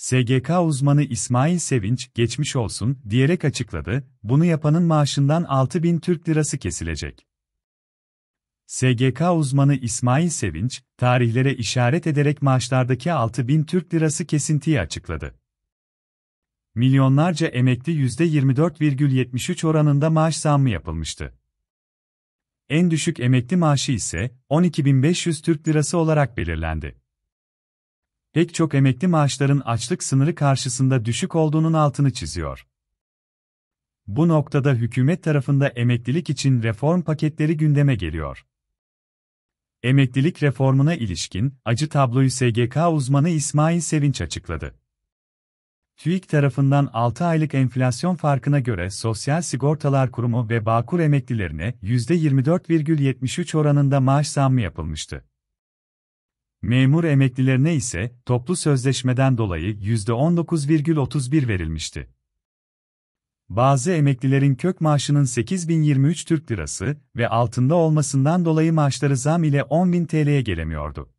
SGK uzmanı İsmail Sevinç, geçmiş olsun, diyerek açıkladı, bunu yapanın maaşından 6 bin Türk lirası kesilecek. SGK uzmanı İsmail Sevinç, tarihlere işaret ederek maaşlardaki 6 bin Türk lirası kesintiyi açıkladı. Milyonlarca emekli %24,73 oranında maaş zammı yapılmıştı. En düşük emekli maaşı ise 12.500 Türk lirası olarak belirlendi pek çok emekli maaşların açlık sınırı karşısında düşük olduğunun altını çiziyor. Bu noktada hükümet tarafında emeklilik için reform paketleri gündeme geliyor. Emeklilik reformuna ilişkin acı tabloyu SGK uzmanı İsmail Sevinç açıkladı. TÜİK tarafından 6 aylık enflasyon farkına göre Sosyal Sigortalar Kurumu ve Bağkur emeklilerine %24,73 oranında maaş zammı yapılmıştı. Memur emeklilerine ise toplu sözleşmeden dolayı %19,31 verilmişti. Bazı emeklilerin kök maaşının 8023 Türk Lirası ve altında olmasından dolayı maaşları zam ile 10.000 TL'ye gelemiyordu.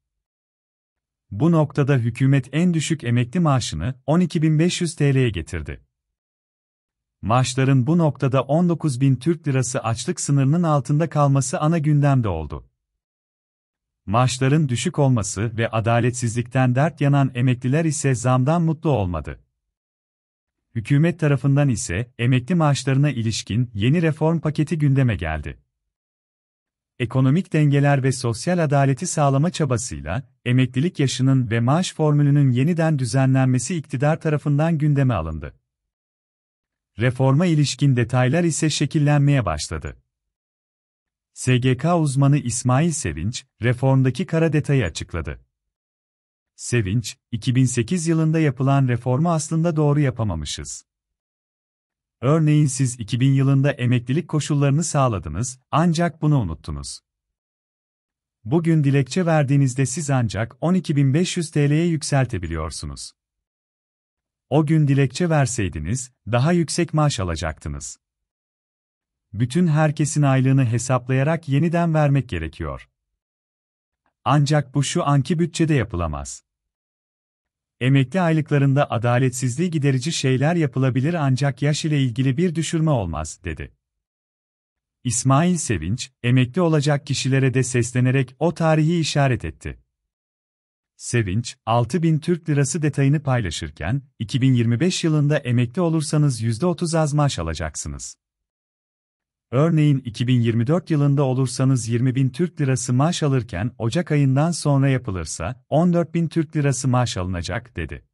Bu noktada hükümet en düşük emekli maaşını 12.500 TL'ye getirdi. Maaşların bu noktada 19.000 Türk Lirası açlık sınırının altında kalması ana gündemde oldu maaşların düşük olması ve adaletsizlikten dert yanan emekliler ise zamdan mutlu olmadı. Hükümet tarafından ise emekli maaşlarına ilişkin yeni reform paketi gündeme geldi. Ekonomik dengeler ve sosyal adaleti sağlama çabasıyla emeklilik yaşının ve maaş formülünün yeniden düzenlenmesi iktidar tarafından gündeme alındı. Reforma ilişkin detaylar ise şekillenmeye başladı. SGK uzmanı İsmail Sevinç, reformdaki kara detayı açıkladı. Sevinç, 2008 yılında yapılan reformu aslında doğru yapamamışız. Örneğin siz 2000 yılında emeklilik koşullarını sağladınız, ancak bunu unuttunuz. Bugün dilekçe verdiğinizde siz ancak 12.500 TL'ye yükseltebiliyorsunuz. O gün dilekçe verseydiniz, daha yüksek maaş alacaktınız bütün herkesin aylığını hesaplayarak yeniden vermek gerekiyor. Ancak bu şu anki bütçede yapılamaz. Emekli aylıklarında adaletsizliği giderici şeyler yapılabilir ancak yaş ile ilgili bir düşürme olmaz, dedi. İsmail Sevinç, emekli olacak kişilere de seslenerek o tarihi işaret etti. Sevinç, 6000 Türk Lirası detayını paylaşırken, 2025 yılında emekli olursanız %30 az maaş alacaksınız. Örneğin 2024 yılında olursanız 20 bin Türk lirası maaş alırken Ocak ayından sonra yapılırsa 14 bin Türk lirası maaş alınacak dedi.